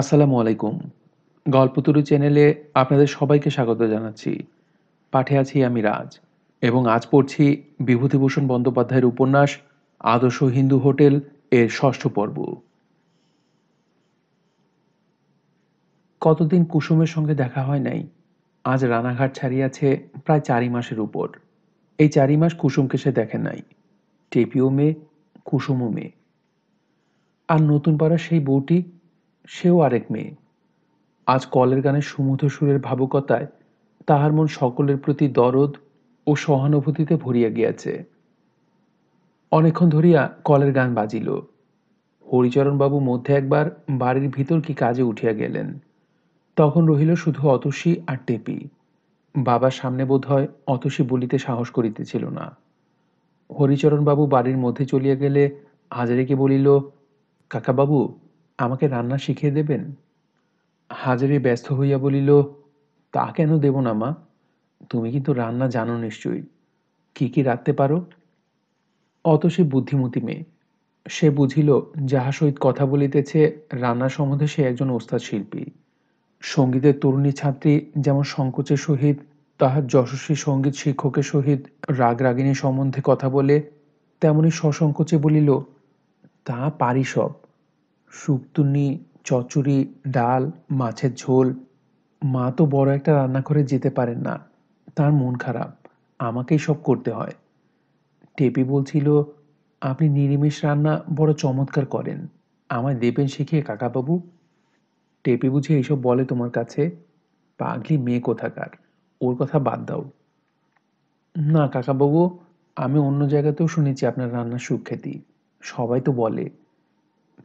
আসসালামু আলাইকুম গল্পতরু চ্যানেলে আপনাদের সবাইকে স্বাগত জানাচ্ছি পাঠে আছি আমি রাজ এবং আজ পড়ছি বিভূতিভূষণ বন্দ্যোপাধ্যায়ের উপন্যাস আদর্শ হিন্দু হোটেল এর ষষ্ঠ পর্ব কতদিন কুসুমের সঙ্গে দেখা হয় নাই আজ রানাঘাট ছাড়িয়াছে প্রায় চারি মাসের উপর এই চারি মাস কুসুমকে সে দেখে নাই টেপিও মেয়ে কুসুমও মেয়ে আর নতুন পাড়া সেই বউটি সেও আরেক মেয়ে আজ কলের গানের সুমধুর সুরের ভাবুকতায় তাহার মন সকলের প্রতি দরদ ও সহানুভূতিতে ভরিয়া গিয়াছে অনেকক্ষণ ধরিয়া কলের গান বাজিল হরিচরণবাবু মধ্যে একবার বাড়ির ভিতর কি কাজে উঠিয়া গেলেন তখন রহিল শুধু অতসী আর টেপি বাবার সামনে বোধ হয় অতসী বলিতে সাহস করিতেছিল না হরিচরণবাবু বাড়ির মধ্যে চলিয়া গেলে হাজারেকে বলিল কাকাবাবু আমাকে রান্না শিখিয়ে দেবেন হাজারে ব্যস্ত হইয়া বলিল তা কেন দেব না মা তুমি কিন্তু রান্না জানো নিশ্চয়ই কি কি রাখতে পারো অত সে বুদ্ধিমতী মেয়ে সে বুঝিল যাহা সহিত কথা বলিতেছে রান্না সম্বন্ধে সে একজন ওস্তাদ শিল্পী সঙ্গীতের তরুণী ছাত্রী যেমন সংকোচের সহিত তাহার যশস্বী সঙ্গীত শিক্ষকের সহিত রাগ রাগিনী সম্বন্ধে কথা বলে তেমনি সসংকোচে বলিল তা পারি সব শুক্তুনি চচ্চড়ি ডাল মাছের ঝোল মা তো বড় একটা রান্নাঘরে যেতে পারেন না তার মন খারাপ আমাকেই সব করতে হয় টেপি বলছিল আপনি নিরামিষ রান্না বড় চমৎকার করেন আমায় দেবেন শিখিয়ে কাকাবাবু টেপি বুঝে এইসব বলে তোমার কাছে পাগলি মেয়ে কোথাকার ওর কথা বাদ দাও না কাকাবাবু আমি অন্য জায়গাতেও শুনেছি আপনার রান্নার সুখ্যাতি সবাই তো বলে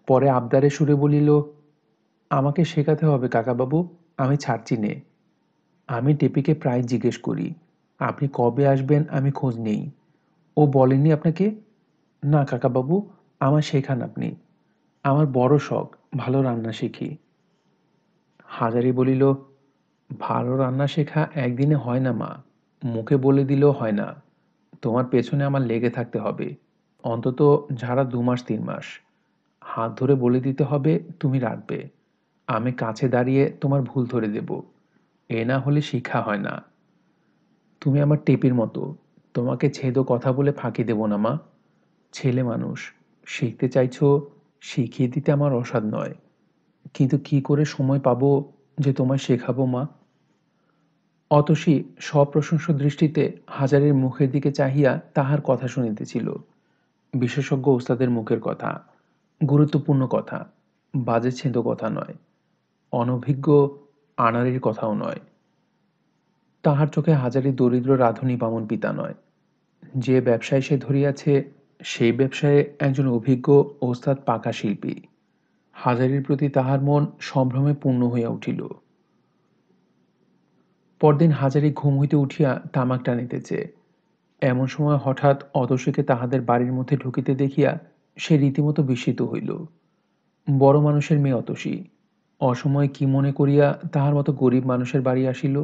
পরে আবদারে সুরে বলিল আমাকে শেখাতে হবে কাকাবাবু আমি ছাড়ছি নে আমি টেপিকে প্রায় জিজ্ঞেস করি আপনি কবে আসবেন আমি খোঁজ নেই ও বলেনি আপনাকে না কাকাবাবু আমার শেখান আপনি আমার বড় শখ ভালো রান্না শিখি হাজারি বলিল ভালো রান্না শেখা একদিনে হয় না মা মুখে বলে দিলেও হয় না তোমার পেছনে আমার লেগে থাকতে হবে অন্তত ঝাড়া দু মাস তিন মাস হাত ধরে বলে দিতে হবে তুমি রাখবে আমি কাছে দাঁড়িয়ে তোমার ভুল ধরে দেব এ না হলে শিক্ষা হয় না তুমি আমার টেপির মতো তোমাকে ছেদো কথা বলে ফাঁকি দেব না মা ছেলে মানুষ শিখতে চাইছো শিখিয়ে দিতে আমার অসাধ নয় কিন্তু কি করে সময় পাবো যে তোমায় শেখাবো মা অতসী সপ্রশংস দৃষ্টিতে হাজারের মুখের দিকে চাহিয়া তাহার কথা শুনিতেছিল বিশেষজ্ঞ ওস্তাদের মুখের কথা গুরুত্বপূর্ণ কথা বাজে ছেঁদো কথা নয় অনভিজ্ঞ আনাড়ির কথাও নয় তাহার চোখে হাজারি দরিদ্র রাধুনী বামন পিতা নয় যে ব্যবসায় সে ধরিয়াছে সেই ব্যবসায়ে একজন অভিজ্ঞ ওস্তাদ পাকা শিল্পী হাজারির প্রতি তাহার মন সম্ভ্রমে পূর্ণ হইয়া উঠিল পরদিন হাজারি ঘুম হইতে উঠিয়া তামাক টানিতেছে এমন সময় হঠাৎ অদস্যকে তাহাদের বাড়ির মধ্যে ঢুকিতে দেখিয়া সে রীতিমতো বিস্মিত হইল বড় মানুষের মেয়ে অতসী অসময়ে কি মনে করিয়া তাহার মতো গরিব মানুষের বাড়ি আসিল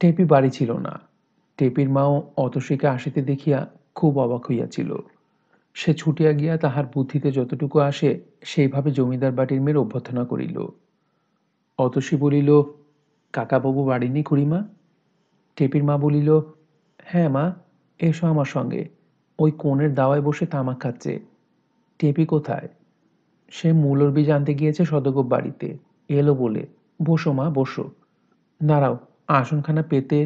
টেপি বাড়ি ছিল না টেপির মাও অতসীকে আসিতে দেখিয়া খুব অবাক হইয়াছিল সে ছুটিয়া গিয়া তাহার বুদ্ধিতে যতটুকু আসে সেইভাবে জমিদার বাটির মেয়ের অভ্যর্থনা করিল অতসী বলিল কাকাবাবু বাড়ি নেই খুড়িমা টেপির মা বলিল হ্যাঁ মা এসো আমার সঙ্গে ওই কোণের দাওয়ায় বসে তামাক খাচ্ছে টেপি কোথায় সে মূলর বীজ আনতে গিয়েছে সদগোপ বাড়িতে এলো বলে বসো মা বসো দাঁড়াও আসনখানা পেতে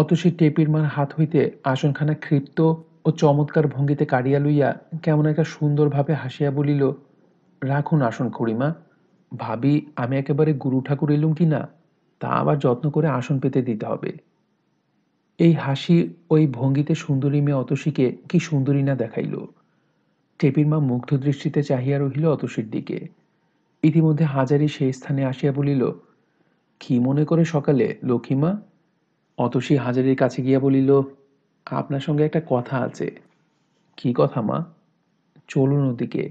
অত সে টেপির মার হাত হইতে আসনখানা ক্ষিপ্ত ও চমৎকার ভঙ্গিতে কাড়িয়া লইয়া কেমন একটা সুন্দরভাবে হাসিয়া বলিল রাখুন আসন খুড়িমা ভাবি আমি একেবারে গুরু ঠাকুর এলুম কি না তা আবার যত্ন করে আসন পেতে দিতে হবে এই হাসি ওই ভঙ্গিতে সুন্দরী মেয়ে অতসীকে কি সুন্দরী না দেখাইল টেপির মা মুগ্ধ দৃষ্টিতে চাহিয়া রহিল অতসীর দিকে ইতিমধ্যে হাজারি সেই স্থানে আসিয়া বলিল কি মনে করে সকালে লক্ষ্মীমা অতসী হাজারির কাছে গিয়া বলিল আপনার সঙ্গে একটা কথা আছে কি কথা মা চলুন ওদিকে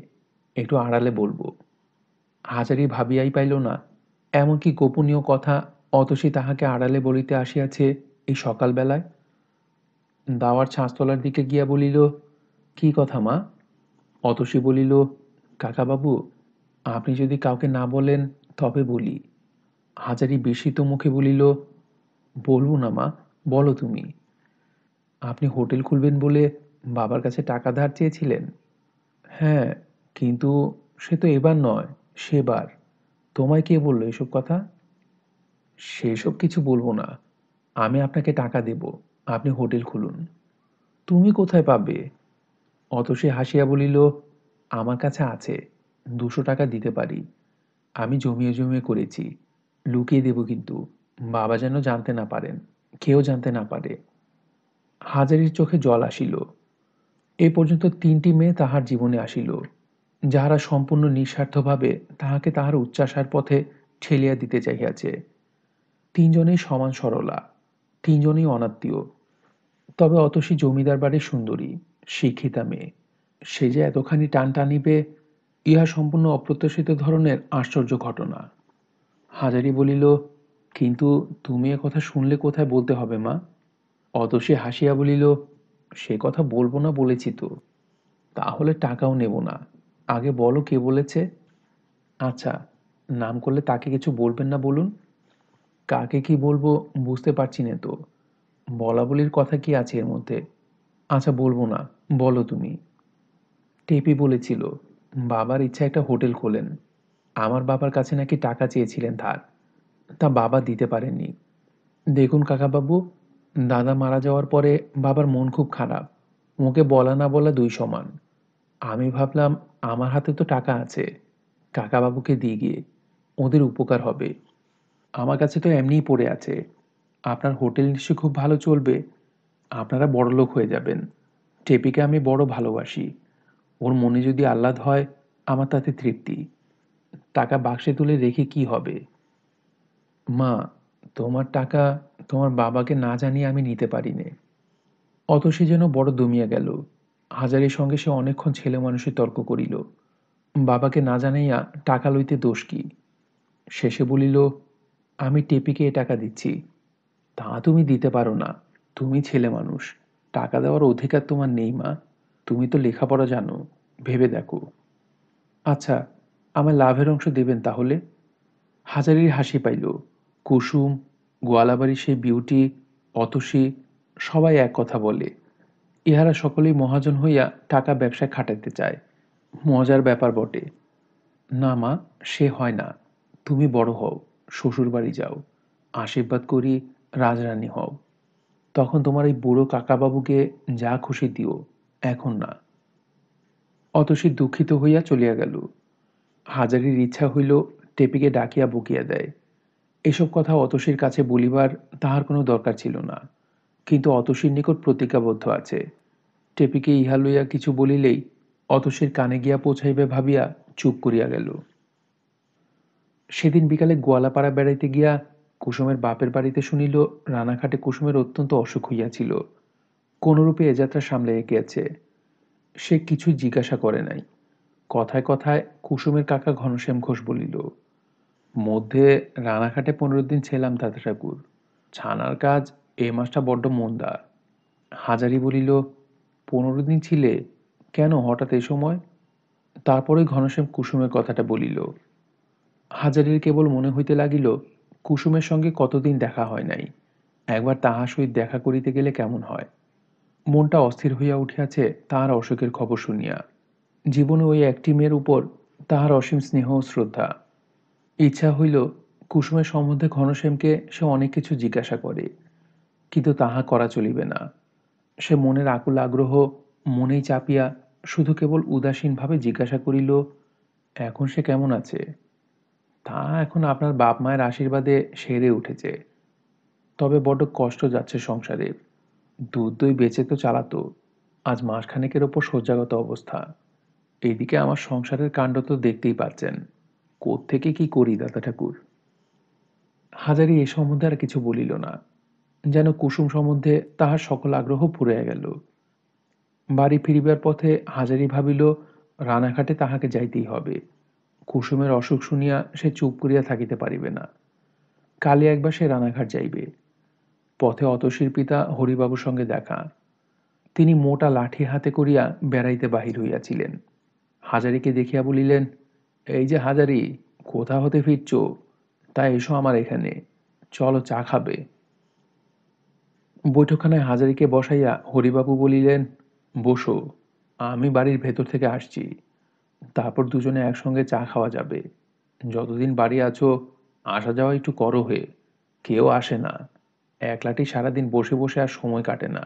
একটু আড়ালে বলবো হাজারি ভাবিয়াই পাইল না এমনকি গোপনীয় কথা অতসী তাহাকে আড়ালে বলিতে আসিয়াছে এই সকালবেলায় দাওয়ার ছাঁচতলার দিকে গিয়া বলিল কি কথা মা অতসি বলিল কাকাবাবু আপনি যদি কাউকে না বলেন তবে বলি হাজারি বেশি তো মুখে বলিল বলবো না মা বলো তুমি আপনি হোটেল খুলবেন বলে বাবার কাছে টাকা ধার চেয়েছিলেন হ্যাঁ কিন্তু সে তো এবার নয় সেবার তোমায় কে বললো এসব কথা সেসব কিছু বলবো না আমি আপনাকে টাকা দেব আপনি হোটেল খুলুন তুমি কোথায় পাবে অত সে হাসিয়া বলিল আমার কাছে আছে দুশো টাকা দিতে পারি আমি জমিয়ে জমিয়ে করেছি লুকিয়ে দেব কিন্তু বাবা যেন জানতে না পারেন কেউ জানতে না পারে হাজারির চোখে জল আসিল এ পর্যন্ত তিনটি মেয়ে তাহার জীবনে আসিল যাহারা সম্পূর্ণ নিঃস্বার্থভাবে তাহাকে তাহার উচ্চাসার পথে ঠেলিয়া দিতে চাহিয়াছে তিনজনেই সমান সরলা তিনজনই অনাত্মীয় তবে অত সে জমিদার বাড়ির সুন্দরী শিক্ষিতা মেয়ে সে যে এতখানি টান টানিবে ইহা সম্পূর্ণ অপ্রত্যাশিত ধরনের আশ্চর্য ঘটনা হাজারি বলিল কিন্তু তুমি এ কথা শুনলে কোথায় বলতে হবে মা অতসী হাসিয়া বলিল সে কথা বলবো না বলেছি তো তাহলে টাকাও নেব না আগে বলো কে বলেছে আচ্ছা নাম করলে তাকে কিছু বলবেন না বলুন কাকে কি বলবো বুঝতে পারছি না তো বলা বলির কথা কি আছে এর মধ্যে আচ্ছা বলবো না বলো তুমি টেপি বলেছিল বাবার ইচ্ছা একটা হোটেল খোলেন আমার বাবার কাছে নাকি টাকা চেয়েছিলেন ধার তা বাবা দিতে পারেননি দেখুন কাকাবাবু দাদা মারা যাওয়ার পরে বাবার মন খুব খারাপ ওকে বলা না বলা দুই সমান আমি ভাবলাম আমার হাতে তো টাকা আছে কাকাবাবুকে দিয়ে গিয়ে ওদের উপকার হবে আমার কাছে তো এমনিই পড়ে আছে আপনার হোটেল নিশ্চয়ই খুব ভালো চলবে আপনারা বড় লোক হয়ে যাবেন টেপিকে আমি বড় ভালোবাসি ওর মনে যদি আহ্লাদ হয় আমার তাতে তৃপ্তি টাকা বাক্সে তুলে রেখে কি হবে মা তোমার টাকা তোমার বাবাকে না জানিয়ে আমি নিতে পারি নে অত সে যেন বড় দমিয়া গেল হাজারের সঙ্গে সে অনেকক্ষণ ছেলে মানুষে তর্ক করিল বাবাকে না জানাইয়া টাকা লইতে দোষ কি শেষে বলিল আমি টেপিকে টাকা দিচ্ছি তা তুমি দিতে পারো না তুমি ছেলে মানুষ টাকা দেওয়ার অধিকার তোমার নেই মা তুমি তো লেখাপড়া জানো ভেবে দেখো আচ্ছা আমার লাভের অংশ দেবেন তাহলে হাজারির হাসি পাইল কুসুম গোয়ালাবাড়ি সেই বিউটি অতসী সবাই এক কথা বলে ইহারা সকলেই মহাজন হইয়া টাকা ব্যবসায় খাটাইতে চায় মজার ব্যাপার বটে না মা সে হয় না তুমি বড় হও শ্বশুরবাড়ি যাও আশীর্বাদ করি রাজরানী হও তখন তোমার এই বুড়ো কাকাবাবুকে যা খুশি দিও এখন না সে দুঃখিত হইয়া চলিয়া গেল হাজারির ইচ্ছা হইল টেপিকে ডাকিয়া বকিয়া দেয় এসব কথা অতসীর কাছে বলিবার তাহার কোনো দরকার ছিল না কিন্তু অতসীর নিকট প্রতিজ্ঞাবদ্ধ আছে টেপিকে ইহা লইয়া কিছু বলিলেই অতসীর কানে গিয়া পৌঁছাইবে ভাবিয়া চুপ করিয়া গেল সেদিন বিকালে গোয়ালাপাড়া বেড়াইতে গিয়া কুসুমের বাপের বাড়িতে শুনিল রানাঘাটে কুসুমের অত্যন্ত অসুখ হইয়াছিল কোনরূপে এ যাত্রা সামলে এঁকেছে সে কিছুই জিজ্ঞাসা করে নাই কথায় কথায় কুসুমের কাকা ঘনশ্যাম ঘোষ বলিল মধ্যে রানাঘাটে পনেরো দিন ছিলাম দাদা ঠাকুর ছানার কাজ এ মাসটা বড্ড মন্দা হাজারি বলিল পনেরো দিন ছিলে কেন হঠাৎ এ সময় তারপরে ঘনশ্যাম কুসুমের কথাটা বলিল হাজারের কেবল মনে হইতে লাগিল কুসুমের সঙ্গে কতদিন দেখা হয় নাই একবার তাহার সহিত দেখা করিতে গেলে কেমন হয় মনটা অস্থির হইয়া উঠিয়াছে তাহার অসুখের খবর শুনিয়া জীবনে ওই একটি মেয়ের উপর তাহার অসীম স্নেহ ও শ্রদ্ধা ইচ্ছা হইল কুসুমের সম্বন্ধে ঘনশ্যামকে সে অনেক কিছু জিজ্ঞাসা করে কিন্তু তাহা করা চলিবে না সে মনের আকুল আগ্রহ মনেই চাপিয়া শুধু কেবল উদাসীনভাবে জিজ্ঞাসা করিল এখন সে কেমন আছে তা এখন আপনার বাপ মায়ের আশীর্বাদে সেরে উঠেছে তবে বড্ড কষ্ট যাচ্ছে সংসারে দুধ দই বেচে তো চালাতো আজ মাসখানেকের ওপর শয্যাগত অবস্থা এদিকে আমার সংসারের কাণ্ড তো দেখতেই পাচ্ছেন থেকে কি করি দাদা ঠাকুর হাজারি এ সম্বন্ধে আর কিছু বলিল না যেন কুসুম সম্বন্ধে তাহার সকল আগ্রহ পুরিয়া গেল বাড়ি ফিরিবার পথে হাজারি ভাবিল রানাঘাটে তাহাকে যাইতেই হবে কুসুমের অসুখ শুনিয়া সে চুপ করিয়া থাকিতে পারিবে না কালে একবার সে রানাঘাট যাইবে পথে অতসীর পিতা হরিবাবুর সঙ্গে দেখা তিনি মোটা লাঠি হাতে করিয়া বেড়াইতে বাহির হইয়াছিলেন হাজারিকে দেখিয়া বলিলেন এই যে হাজারি কোথা হতে ফিরছ তা এসো আমার এখানে চলো চা খাবে বৈঠকখানায় হাজারিকে বসাইয়া হরিবাবু বলিলেন বসো আমি বাড়ির ভেতর থেকে আসছি তারপর দুজনে একসঙ্গে চা খাওয়া যাবে যতদিন বাড়ি আছো আসা যাওয়া একটু করো হয়ে কেউ আসে না একলাটি সারাদিন বসে বসে আর সময় কাটে না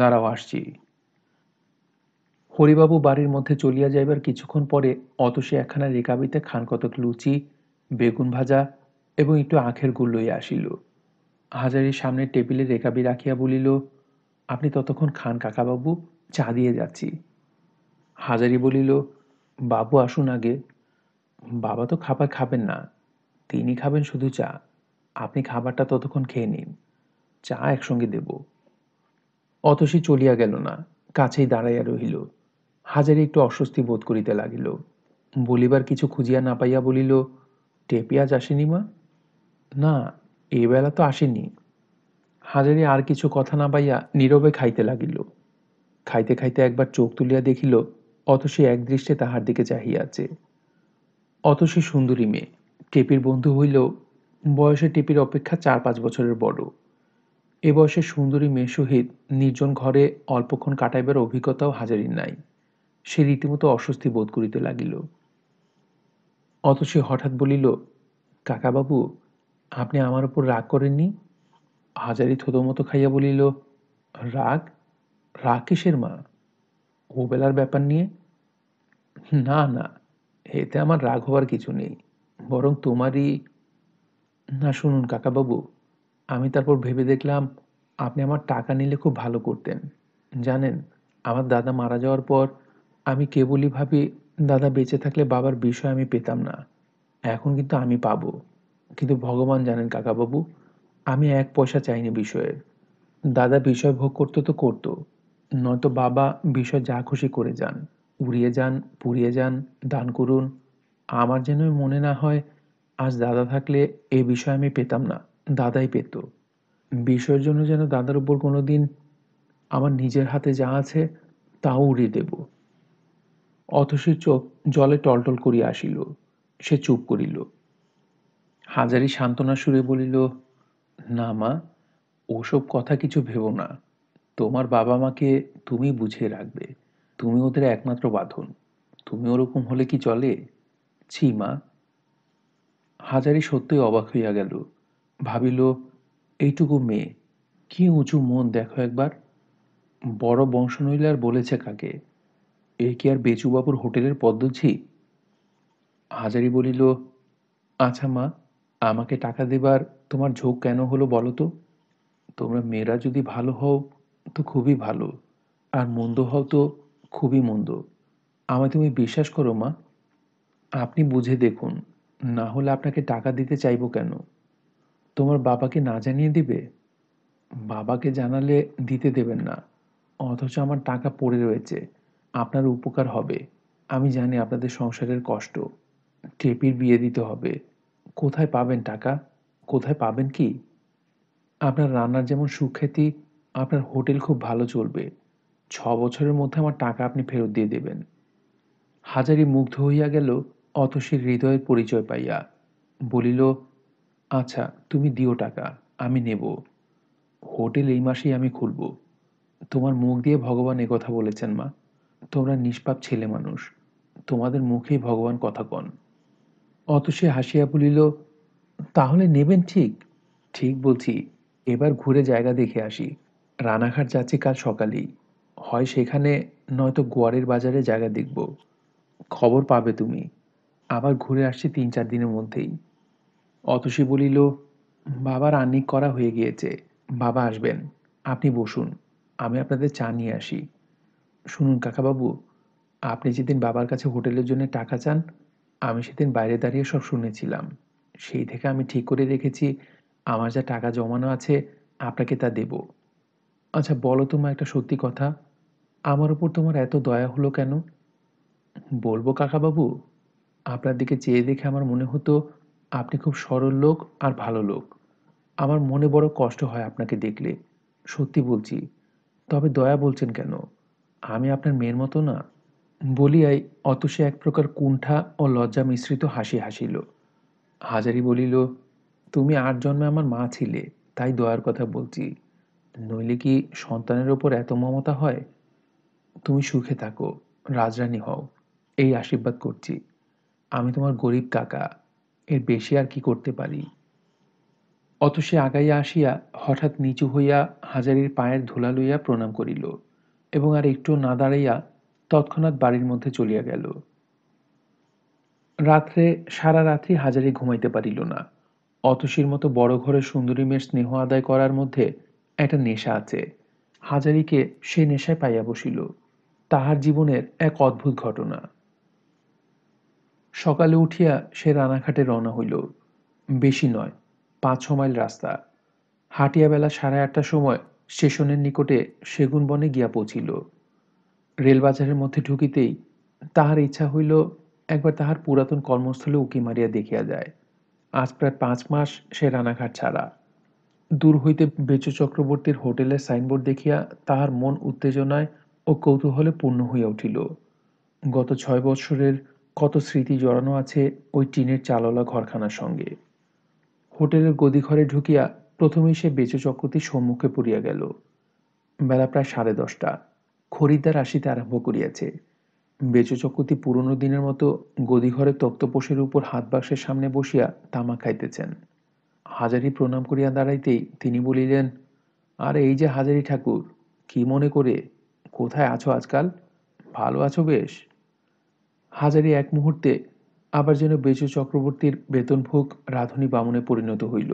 দাঁড়াও আসছি হরিবাবু বাড়ির মধ্যে চলিয়া যাইবার কিছুক্ষণ পরে সে একখানা রেকাবিতে কতক লুচি বেগুন ভাজা এবং একটু আখের গুড় লইয়া আসিল হাজারির সামনে টেবিলে রেকাবি রাখিয়া বলিল আপনি ততক্ষণ খান কাকাবাবু চা দিয়ে যাচ্ছি হাজারি বলিল বাবু আসুন আগে বাবা তো খাবার খাবেন না তিনি খাবেন শুধু চা আপনি খাবারটা ততক্ষণ খেয়ে নিন চা একসঙ্গে দেব সে চলিয়া গেল না কাছেই দাঁড়াইয়া রহিল হাজারে একটু অস্বস্তি বোধ করিতে লাগিল বলিবার কিছু খুঁজিয়া না পাইয়া বলিল টেপি আজ আসেনি মা না এবেলা তো আসেনি হাজারে আর কিছু কথা না পাইয়া নীরবে খাইতে লাগিল খাইতে খাইতে একবার চোখ তুলিয়া দেখিল সে একদৃষ্টে তাহার দিকে চাহিয়াছে সে সুন্দরী মেয়ে টেপির বন্ধু হইল বয়সে টেপির অপেক্ষা চার পাঁচ বছরের বড় এ বয়সে সুন্দরী মেয়ে সহিত নির্জন ঘরে অল্পক্ষণ কাটাইবার অভিজ্ঞতাও হাজারির নাই সে রীতিমতো অস্বস্তি বোধ করিতে লাগিল সে হঠাৎ বলিল কাকাবাবু আপনি আমার উপর রাগ করেননি হাজারি মতো খাইয়া বলিল রাগ রাগ কিসের মা বেলার ব্যাপার নিয়ে না না এতে আমার রাগ হওয়ার কিছু নেই বরং তোমারই না শুনুন কাকাবাবু আমি তারপর ভেবে দেখলাম আপনি আমার টাকা নিলে খুব ভালো করতেন জানেন আমার দাদা মারা যাওয়ার পর আমি কেবলই ভাবি দাদা বেঁচে থাকলে বাবার বিষয় আমি পেতাম না এখন কিন্তু আমি পাবো কিন্তু ভগবান জানেন কাকাবাবু আমি এক পয়সা চাইনি বিষয়ের দাদা বিষয় ভোগ করতে তো করতো নয়তো বাবা বিষয় যা খুশি করে যান উড়িয়ে যান পুড়িয়ে যান দান করুন আমার যেন মনে না হয় আজ দাদা থাকলে এ বিষয় আমি পেতাম না দাদাই পেত বিষয়ের জন্য যেন দাদার উপর কোনো দিন আমার নিজের হাতে যা আছে তাও উড়িয়ে দেব অথসের চোখ জলে টলটল করিয়া আসিল সে চুপ করিল হাজারি সান্ত্বনা সুরে বলিল না মা ওসব কথা কিছু ভেব না তোমার বাবা মাকে তুমি বুঝিয়ে রাখবে তুমি ওদের একমাত্র বাঁধন তুমি ওরকম হলে কি চলে ছি মা হাজারি সত্যই অবাক হইয়া গেল ভাবিল এইটুকু মেয়ে কি উঁচু মন দেখো একবার বড় বংশ নইলে আর বলেছে কাকে এ কি আর বেচুবাবুর হোটেলের পদ্ধতি হাজারি বলিল আচ্ছা মা আমাকে টাকা দেবার তোমার ঝোঁক কেন হলো বলো তো তোমরা মেয়েরা যদি ভালো হও তো খুবই ভালো আর মন্দ হও তো খুবই মন্দ আমায় তুমি বিশ্বাস করো মা আপনি বুঝে দেখুন না হলে আপনাকে টাকা দিতে চাইব কেন তোমার বাবাকে না জানিয়ে দিবে বাবাকে জানালে দিতে দেবেন না অথচ আমার টাকা পড়ে রয়েছে আপনার উপকার হবে আমি জানি আপনাদের সংসারের কষ্ট টেপির বিয়ে দিতে হবে কোথায় পাবেন টাকা কোথায় পাবেন কি আপনার রান্নার যেমন সুখ্যাতি আপনার হোটেল খুব ভালো চলবে ছ বছরের মধ্যে আমার টাকা আপনি ফেরত দিয়ে দেবেন হাজারি মুগ্ধ হইয়া গেল অতসীর হৃদয়ের পরিচয় পাইয়া বলিল আচ্ছা তুমি দিও টাকা আমি নেব হোটেল এই মাসেই আমি খুলব তোমার মুখ দিয়ে ভগবান কথা বলেছেন মা তোমরা নিষ্পাপ ছেলে মানুষ তোমাদের মুখেই ভগবান কথা কন সে হাসিয়া বলিল তাহলে নেবেন ঠিক ঠিক বলছি এবার ঘুরে জায়গা দেখে আসি রানাঘাট যাচ্ছি কাল সকালেই হয় সেখানে নয়তো গোয়ারের বাজারে জায়গা দেখব খবর পাবে তুমি আবার ঘুরে আসছি তিন চার দিনের মধ্যেই অতসী বলিল বাবার আনিক করা হয়ে গিয়েছে বাবা আসবেন আপনি বসুন আমি আপনাদের চা নিয়ে আসি শুনুন কাকাবাবু আপনি যেদিন বাবার কাছে হোটেলের জন্য টাকা চান আমি সেদিন বাইরে দাঁড়িয়ে সব শুনেছিলাম সেই থেকে আমি ঠিক করে রেখেছি আমার যা টাকা জমানো আছে আপনাকে তা দেবো আচ্ছা বলো তো মা একটা সত্যি কথা আমার উপর তোমার এত দয়া হলো কেন বলবো কাকাবাবু আপনার দিকে চেয়ে দেখে আমার মনে হতো আপনি খুব সরল লোক আর ভালো লোক আমার মনে বড় কষ্ট হয় আপনাকে দেখলে সত্যি বলছি তবে দয়া বলছেন কেন আমি আপনার মেয়ের মতো না বলিয়াই অত সে এক প্রকার কুণ্ঠা ও লজ্জা মিশ্রিত হাসি হাসিল হাজারি বলিল তুমি আট জন্মে আমার মা ছিলে তাই দয়ার কথা বলছি নইলে কি সন্তানের ওপর এত মমতা হয় তুমি সুখে থাকো রাজরানী হও এই আশীর্বাদ করছি আমি তোমার গরিব কাকা এর বেশি আর কি করতে পারি অত সে আগাইয়া আসিয়া হঠাৎ নিচু হইয়া হাজারির পায়ের ধুলা লইয়া প্রণাম করিল এবং আর একটু না দাঁড়াইয়া তৎক্ষণাৎ বাড়ির মধ্যে চলিয়া গেল রাত্রে সারা রাত্রি হাজারি ঘুমাইতে পারিল না অতসীর মতো বড় ঘরে সুন্দরী মেয়ের স্নেহ আদায় করার মধ্যে একটা নেশা আছে হাজারিকে সে নেশায় পাইয়া বসিল তাহার জীবনের এক অদ্ভুত ঘটনা সকালে উঠিয়া সে রানাঘাটে রওনা হইল বেশি নয় পাঁচ ছ মাইল রাস্তা হাটিয়া বেলা সাড়ে আটটার সময় স্টেশনের নিকটে সেগুন বনে গিয়া পৌঁছিল রেলবাজারের মধ্যে ঢুকিতেই তাহার ইচ্ছা হইল একবার তাহার পুরাতন কর্মস্থলে উকি মারিয়া দেখিয়া যায় আজ প্রায় পাঁচ মাস সে রানাঘাট ছাড়া দূর হইতে বেচু চক্রবর্তীর হোটেলের সাইনবোর্ড দেখিয়া তাহার মন উত্তেজনায় ও কৌতূহলে পূর্ণ হইয়া উঠিল গত ছয় বছরের কত স্মৃতি জড়ানো আছে ওই টিনের চালওয়ালা ঘরখানার সঙ্গে হোটেলের গদিঘরে ঢুকিয়া প্রথমেই সে বেচু চক্রতির সম্মুখে পড়িয়া গেল বেলা প্রায় সাড়ে দশটা খরিদ্দার আসিতে আরম্ভ করিয়াছে বেচু চক্রতি পুরনো দিনের মতো গদিঘরে তক্তপোষের উপর হাত বাক্সের সামনে বসিয়া তামা খাইতেছেন হাজারি প্রণাম করিয়া দাঁড়াইতেই তিনি বলিলেন আর এই যে হাজারি ঠাকুর কি মনে করে কোথায় আছো আজকাল ভালো আছো বেশ হাজারি এক মুহূর্তে আবার যেন বেচু চক্রবর্তীর বেতনভোগ রাধুনি বামনে পরিণত হইল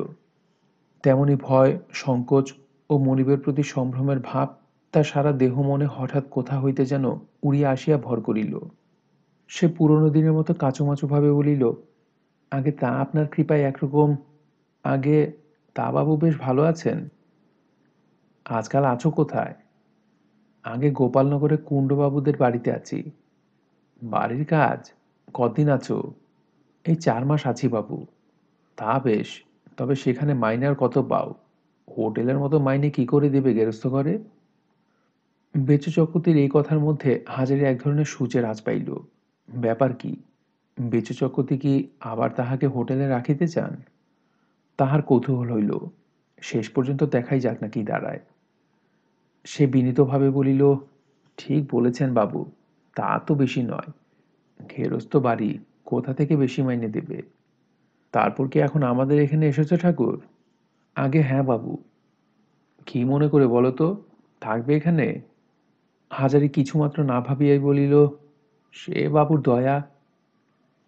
তেমনি ভয় সংকোচ ও মনিবের প্রতি সম্ভ্রমের ভাব তার সারা দেহ মনে হঠাৎ কোথা হইতে যেন উড়িয়া আসিয়া ভর করিল সে পুরনো দিনের মতো কাঁচোমাচোভাবে বলিল আগে তা আপনার কৃপায় একরকম আগে তা বাবু বেশ ভালো আছেন আজকাল আছো কোথায় আগে গোপালনগরে কুণ্ডবাবুদের বাড়িতে আছি বাড়ির কাজ কদিন আছো এই চার মাস আছি বাবু তা বেশ তবে সেখানে মাইনার কত পাও হোটেলের মতো মাইনে কি করে দেবে গেরস্থ ঘরে বেচু চক্রতির এই কথার মধ্যে হাজারে এক ধরনের সূচের আজ পাইল ব্যাপার কি বেচু চক্রতি কি আবার তাহাকে হোটেলে রাখিতে চান তাহার কৌতূহল হইল শেষ পর্যন্ত দেখাই যাক না কি দাঁড়ায় সে বিনীতভাবে বলিল ঠিক বলেছেন বাবু তা তো বেশি নয় ঘেরস্ত বাড়ি কোথা থেকে বেশি মাইনে দেবে তারপর কি এখন আমাদের এখানে এসেছে ঠাকুর আগে হ্যাঁ বাবু কি মনে করে বলো তো থাকবে এখানে হাজারি কিছুমাত্র না ভাবিয়াই বলিল সে বাবুর দয়া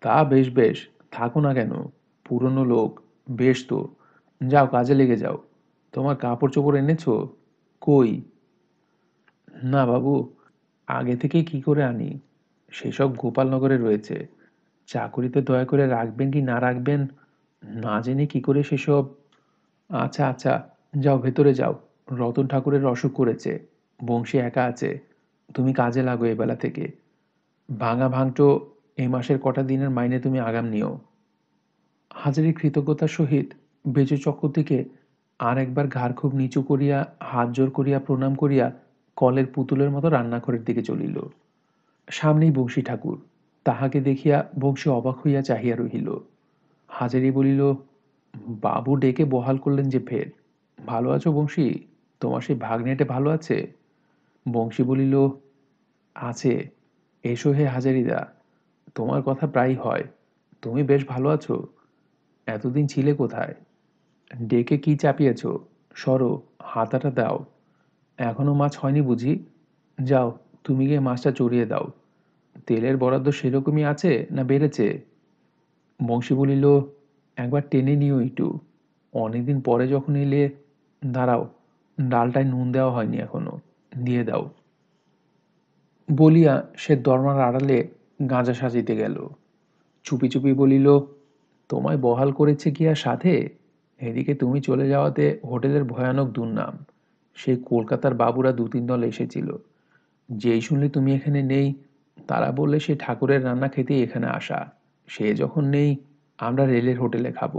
তা বেশ বেশ থাকো না কেন পুরনো লোক বেশ তো যাও কাজে লেগে যাও তোমার কাপড় চোপড় এনেছো কই না বাবু আগে থেকে কি করে আনি সেসব গোপালনগরে রয়েছে চাকুরিতে দয়া করে রাখবেন কি না রাখবেন না জেনে কি করে সেসব আচ্ছা আচ্ছা যাও ভেতরে যাও রতন ঠাকুরের অসুখ করেছে বংশী একা আছে তুমি কাজে লাগো এবেলা থেকে ভাঙা ভাঙটো এই মাসের কটা দিনের মাইনে তুমি আগাম নিও হাজারি কৃতজ্ঞতার সহিত বেজচক্রটিকে আর একবার ঘাড় খুব নিচু করিয়া হাত জোর করিয়া প্রণাম করিয়া কলের পুতুলের মতো রান্নাঘরের দিকে চলিল সামনেই বংশী ঠাকুর তাহাকে দেখিয়া বংশী অবাক হইয়া চাহিয়া রহিল হাজারি বলিল বাবু ডেকে বহাল করলেন যে ফের ভালো আছো বংশী তোমার সেই ভাগ্নেটে ভালো আছে বংশী বলিল আছে এসো হে হাজারিদা তোমার কথা প্রায় হয় তুমি বেশ ভালো আছো এতদিন ছিলে কোথায় ডেকে কি চাপিয়েছ সরো হাতাটা দাও এখনও মাছ হয়নি বুঝি যাও তুমি গিয়ে মাছটা চড়িয়ে দাও তেলের বরাদ্দ সেরকমই আছে না বেড়েছে বংশী বলিল একবার টেনে নিও একটু অনেকদিন পরে যখন এলে দাঁড়াও ডালটায় নুন দেওয়া হয়নি এখনো দিয়ে দাও বলিয়া সে দরমার আড়ালে গাঁজা সাজিতে গেল চুপি চুপি বলিল তোমায় বহাল করেছে কি আর সাথে এদিকে তুমি চলে যাওয়াতে হোটেলের ভয়ানক দুর্নাম সেই কলকাতার বাবুরা দু তিন দল এসেছিল যেই শুনলে তুমি এখানে নেই তারা বললে সে ঠাকুরের রান্না খেতেই এখানে আসা সে যখন নেই আমরা রেলের হোটেলে খাব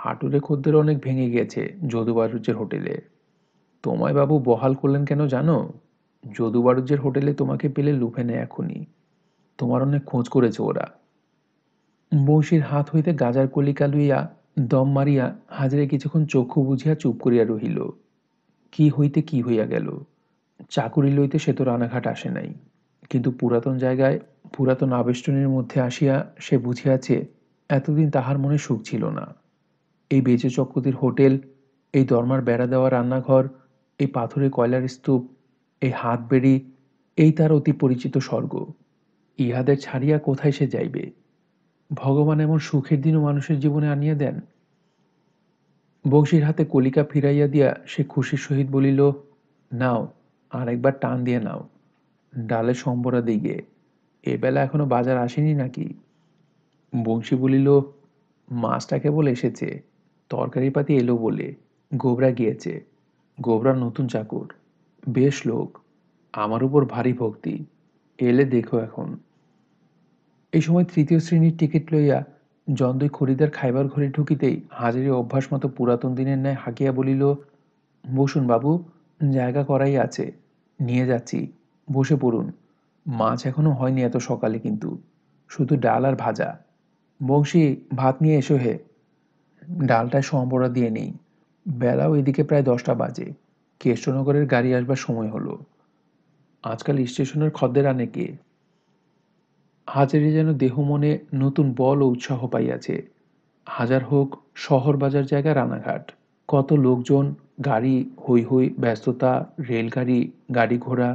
হাঁটুরে খদ্দের অনেক ভেঙে গেছে যদুবারুজ্যের হোটেলে তোমায় বাবু বহাল করলেন কেন জানো যদুবারুজ্যের হোটেলে তোমাকে পেলে লুফে নেয় এখনই তোমার অনেক খোঁজ করেছে ওরা বংশীর হাত হইতে গাজার কলিকা লইয়া দম মারিয়া হাজারে কিছুক্ষণ চক্ষু বুঝিয়া চুপ করিয়া রহিল কি হইতে কি হইয়া গেল চাকুরি লইতে সে তো রানাঘাট আসে নাই কিন্তু পুরাতন জায়গায় পুরাতন আবেষ্টনীর মধ্যে আসিয়া সে বুঝিয়াছে এতদিন তাহার মনে সুখ ছিল না এই বেঁচে চক্রতির হোটেল এই দরমার বেড়া দেওয়া রান্নাঘর এই পাথরে কয়লার স্তূপ এই হাত বেড়ি এই তার অতি পরিচিত স্বর্গ ইহাদের ছাড়িয়া কোথায় সে যাইবে ভগবান এমন সুখের দিনও মানুষের জীবনে আনিয়া দেন বংশীর হাতে কলিকা ফিরাইয়া দিয়া সে খুশির সহিত বলিল নাও আর একবার টান দিয়ে নাও ডালে সম্বরা দিগে এ বেলা এখনো বাজার আসেনি নাকি বংশী বলিল মাছটা কেবল এসেছে তরকারি পাতি এলো বলে গোবরা গিয়েছে গোবরা নতুন চাকর বেশ লোক আমার উপর ভারী ভক্তি এলে দেখো এখন এই সময় তৃতীয় শ্রেণীর টিকিট লইয়া জন্দই খরিদার খাইবার ঘরে ঢুকিতেই হাজারি অভ্যাস মতো পুরাতন দিনের ন্যায় হাঁকিয়া বলিল বসুন বাবু জায়গা করাই আছে নিয়ে যাচ্ছি বসে পড়ুন মাছ এখনো হয়নি এত সকালে কিন্তু শুধু ডাল আর ভাজা বংশী ভাত নিয়ে এসো হে ডালটায় সম্বরা দিয়ে নেই বেলাও এদিকে প্রায় দশটা বাজে কেষ্টনগরের গাড়ি আসবার সময় হলো আজকাল স্টেশনের খদ্দের আনে কে হাজারে যেন দেহ মনে নতুন বল ও উৎসাহ পাইয়াছে হাজার হোক শহর বাজার জায়গা রানাঘাট কত লোকজন গাড়ি হই হই ব্যস্ততা রেলগাড়ি গাড়ি ঘোড়া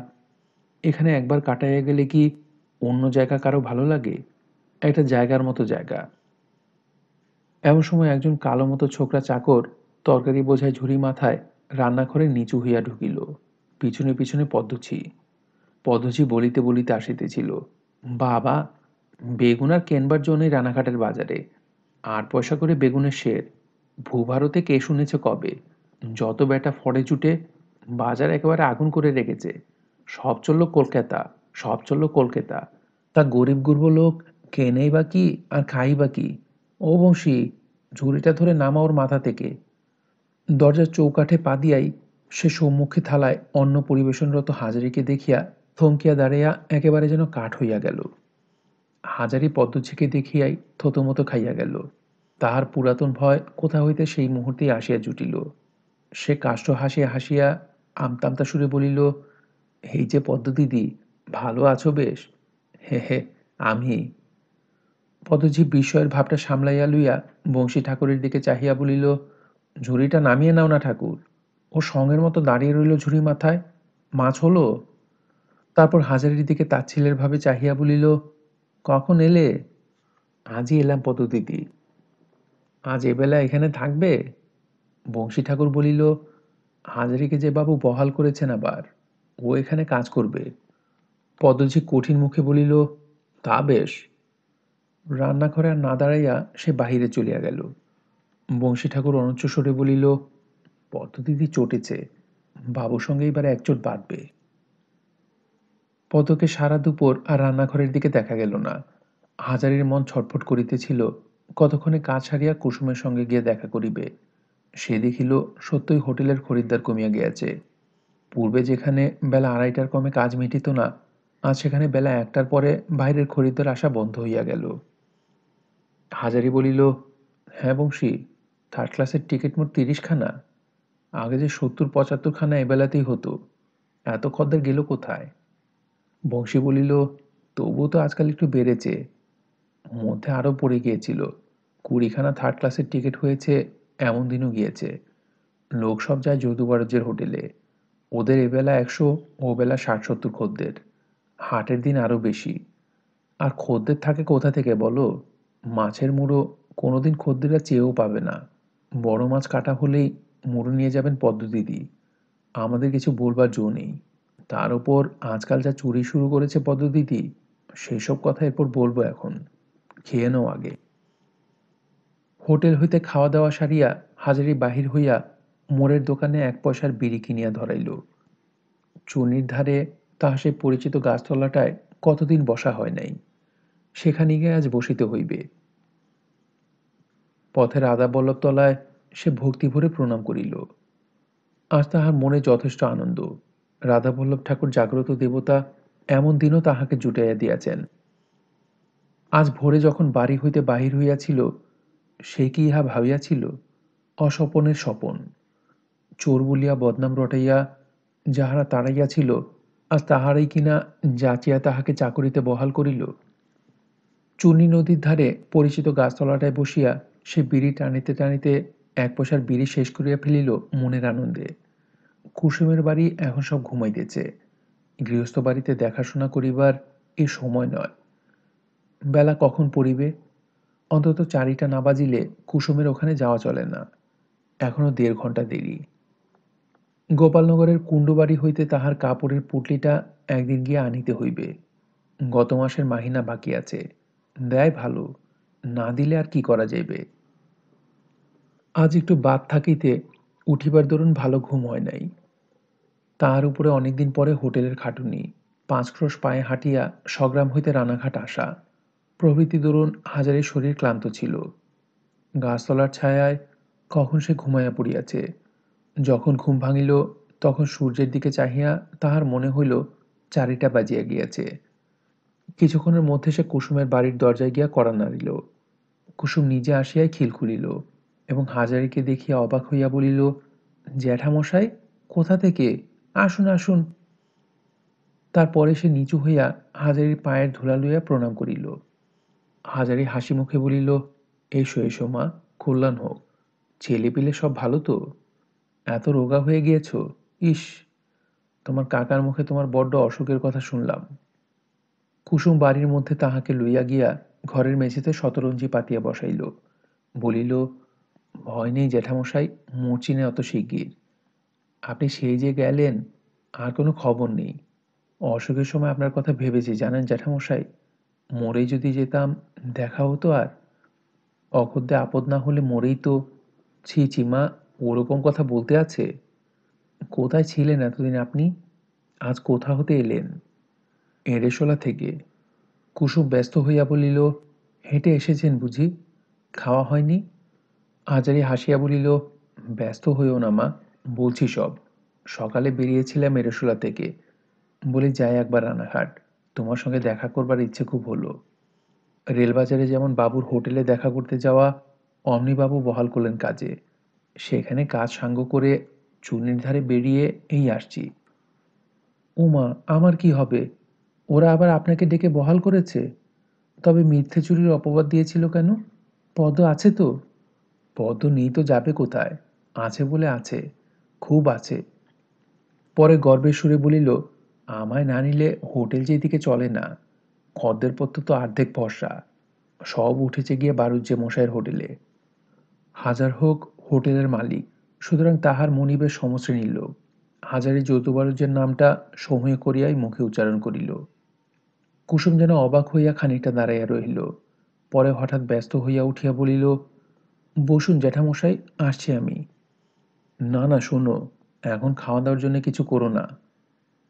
এখানে একবার কাটাইয়া গেলে কি অন্য জায়গা কারো ভালো লাগে একটা জায়গার মতো জায়গা এমন সময় একজন কালো মতো ছোকরা চাকর তরকারি বোঝায় ঝুড়ি মাথায় রান্নাঘরে নিচু হইয়া ঢুকিল পিছনে পিছনে পদ্মছি পদ্মছি বলিতে বলিতে আসিতেছিল বাবা বেগুন আর কেনবার জন্যই রানাঘাটের বাজারে আট পয়সা করে বেগুনের শের ভূভারতে কে শুনেছে কবে যত বেটা ফড়ে জুটে বাজার একেবারে আগুন করে রেখেছে সব চললো কলকাতা সব চললো কলকাতা তা গরিব গুরব লোক কেনেই বা কি আর খাই বা কি ও বংশী ঝুড়িটা ধরে নামা ওর মাথা থেকে দরজার চৌকাঠে পা দিয়াই সে সম্মুখে থালায় অন্ন পরিবেশনরত হাজারিকে দেখিয়া থমকিয়া দাঁড়াইয়া একেবারে যেন কাঠ হইয়া গেল হাজারি পদ্মঝিকে দেখিয়াই থতমত খাইয়া গেল তাহার পুরাতন ভয় কোথা হইতে সেই মুহূর্তে আসিয়া জুটিল সে কাষ্ট হাসিয়া হাসিয়া আমতামতা সুরে বলিল এই যে পদ্ম দিদি ভালো আছো বেশ হে হে আমি পদ্মজি বিস্ময়ের ভাবটা সামলাইয়া লইয়া বংশী ঠাকুরের দিকে চাহিয়া বলিল ঝুড়িটা নামিয়ে নাও না ঠাকুর ও সঙ্গের মতো দাঁড়িয়ে রইল ঝুড়ি মাথায় মাছ হলো তারপর হাজারের দিকে তাচ্ছিলের ভাবে চাহিয়া বলিল কখন এলে আজই এলাম পদ্মদিদি আজ এবেলা এখানে থাকবে বংশী ঠাকুর বলিল হাজারিকে যে বাবু বহাল করেছেন আবার ও এখানে কাজ করবে পদ্মজি কঠিন মুখে বলিল তা বেশ রান্নাঘরে আর না দাঁড়াইয়া সে বাহিরে চলিয়া গেল বংশী ঠাকুর অনুচ্চ স্বরে বলিল পদ্মদিদি চটেছে বাবুর সঙ্গে এবার একচোট বাঁধবে পদকে সারা দুপুর আর রান্নাঘরের দিকে দেখা গেল না হাজারির মন ছটফট করিতেছিল কতক্ষণে কাজ সারিয়া কুসুমের সঙ্গে গিয়ে দেখা করিবে সে দেখিল সত্যই হোটেলের খরিদ্দার কমিয়া গিয়াছে পূর্বে যেখানে বেলা আড়াইটার কমে কাজ মিটিত না আজ সেখানে বেলা একটার পরে বাইরের খরিদ্দার আসা বন্ধ হইয়া গেল হাজারি বলিল হ্যাঁ বংশী থার্ড ক্লাসের টিকিট মোট তিরিশখানা আগে যে সত্তর পঁচাত্তরখানা এবেলাতেই হতো এত খদ্দের গেল কোথায় বংশী বলিল তবুও তো আজকাল একটু বেড়েছে মধ্যে আরও পড়ে গিয়েছিল কুড়িখানা থার্ড ক্লাসের টিকিট হয়েছে এমন দিনও গিয়েছে লোক সব যায় যদুবারজ্যের হোটেলে ওদের এবেলা একশো ও বেলা ষাট সত্তর খদ্দের হাটের দিন আরও বেশি আর খদ্দের থাকে কোথা থেকে বলো মাছের মুড়ো কোনো দিন খদ্দেরা চেয়েও পাবে না বড় মাছ কাটা হলেই মুড়ো নিয়ে যাবেন পদ্মদিদি আমাদের কিছু বলবার জো নেই তার উপর আজকাল যা চুরি শুরু করেছে পদ্ধতিটি সেসব কথা এরপর বলবো এখন খেয়ে নাও আগে হোটেল হইতে খাওয়া দাওয়া সারিয়া হাজারি বাহির হইয়া মোড়ের দোকানে এক পয়সার বিড়ি কিনিয়া ধরাইল চুনির ধারে তাহা সে পরিচিত গাছতলাটায় কতদিন বসা হয় নাই সেখানে গিয়ে আজ বসিতে হইবে পথের আদা তলায় সে ভক্তি ভরে প্রণাম করিল আজ তাহার মনে যথেষ্ট আনন্দ রাধাবল্লভ ঠাকুর জাগ্রত দেবতা এমন দিনও তাহাকে জুটাইয়া দিয়াছেন আজ ভোরে যখন বাড়ি হইতে বাহির হইয়াছিল সে কি ইহা ভাবিয়াছিল অস্বপনের স্বপন চোর বলিয়া বদনাম রটাইয়া যাহারা তাড়াইয়াছিল আজ তাহারাই কিনা যাচিয়া তাহাকে চাকরিতে বহাল করিল চুনি নদীর ধারে পরিচিত গাছতলাটায় বসিয়া সে বিড়ি টানিতে টানিতে এক পয়সার বিড়ি শেষ করিয়া ফেলিল মনের আনন্দে কুসুমের বাড়ি এখন সব ঘুমাইতেছে গৃহস্থ বাড়িতে দেখাশোনা করিবার এ সময় নয় বেলা কখন পড়িবে অন্তত চারিটা না বাজিলে কুসুমের ওখানে যাওয়া চলে না এখনও দেড় ঘন্টা দেরি গোপালনগরের কুণ্ডবাড়ি হইতে তাহার কাপড়ের পুটলিটা একদিন গিয়ে আনিতে হইবে গত মাসের মাহিনা বাকি আছে দেয় ভালো না দিলে আর কি করা যাইবে আজ একটু বাদ থাকিতে উঠিবার দরুন ভালো ঘুম হয় নাই তাহার উপরে অনেকদিন পরে হোটেলের খাটুনি পাঁচ ক্রোশ পায়ে হাঁটিয়া সগ্রাম হইতে রানাঘাট আসা প্রভৃতি দরুন হাজারে শরীর ক্লান্ত ছিল গাছতলার ছায়ায় কখন সে ঘুমাইয়া পড়িয়াছে যখন ঘুম ভাঙিল তখন সূর্যের দিকে চাহিয়া তাহার মনে হইল চারিটা বাজিয়া গিয়াছে কিছুক্ষণের মধ্যে সে কুসুমের বাড়ির দরজায় গিয়া কড়া নাড়িল কুসুম নিজে আসিয়াই খিল খুলিল এবং হাজারিকে দেখিয়া অবাক হইয়া বলিল জ্যাঠামশাই কোথা থেকে আসুন আসুন তারপরে সে নিচু হইয়া হাজারির পায়ের ধুলা লইয়া প্রণাম করিল হাজারি হাসি মুখে বলিল এসো এসো মা কল্যাণ হোক ছেলে পেলে সব ভালো তো এত রোগা হয়ে গিয়েছ ইস তোমার কাকার মুখে তোমার বড্ড অসুখের কথা শুনলাম কুসুম বাড়ির মধ্যে তাহাকে লইয়া গিয়া ঘরের মেঝেতে শতরঞ্জি পাতিয়া বসাইল বলিল ভয় নেই জ্যাঠামশাই মরছি অত শিগগির আপনি সেই যে গেলেন আর কোনো খবর নেই অসুখের সময় আপনার কথা ভেবেছি জানেন জ্যাঠামশাই মরে যদি যেতাম দেখা হতো আর অকদ্যে আপদ না হলে মরেই তো ছি চিমা ওরকম কথা বলতে আছে কোথায় ছিলেন এতদিন আপনি আজ কোথা হতে এলেন এড়েশোলা থেকে কুসুম ব্যস্ত হইয়া বলিল হেঁটে এসেছেন বুঝি খাওয়া হয়নি আজারি হাসিয়া বলিল ব্যস্ত হইও না মা বলছি সব সকালে বেরিয়েছিলাম এরসোলা থেকে বলে যাই একবার রানাঘাট তোমার সঙ্গে দেখা করবার ইচ্ছে খুব হলো রেলবাজারে যেমন বাবুর হোটেলে দেখা করতে যাওয়া অমনিবাবু বহাল করলেন কাজে সেখানে কাজ সাঙ্গ করে চুনির ধারে বেরিয়ে এই আসছি উমা আমার কি হবে ওরা আবার আপনাকে ডেকে বহাল করেছে তবে মিথ্যে চুরির অপবাদ দিয়েছিল কেন পদ আছে তো পদ্ম নেই তো যাবে কোথায় আছে বলে আছে খুব আছে পরে গর্বের সুরে বলিল আমায় না নিলে হোটেল যেদিকে চলে না খদ্দের পত্র তো অর্ধেক ভরসা সব উঠেছে গিয়ে বারুজ্জে মশাইয়ের হোটেলে হাজার হোক হোটেলের মালিক সুতরাং তাহার মনিবের সমশ্রেণীর লোক হাজারে যৌতবারুজ্যের নামটা সময় করিয়াই মুখে উচ্চারণ করিল কুসুম যেন অবাক হইয়া খানিকটা দাঁড়াইয়া রহিল পরে হঠাৎ ব্যস্ত হইয়া উঠিয়া বলিল বসুন জ্যাঠামশাই আসছি আমি না না শোনো এখন খাওয়া দাওয়ার জন্য কিছু করো না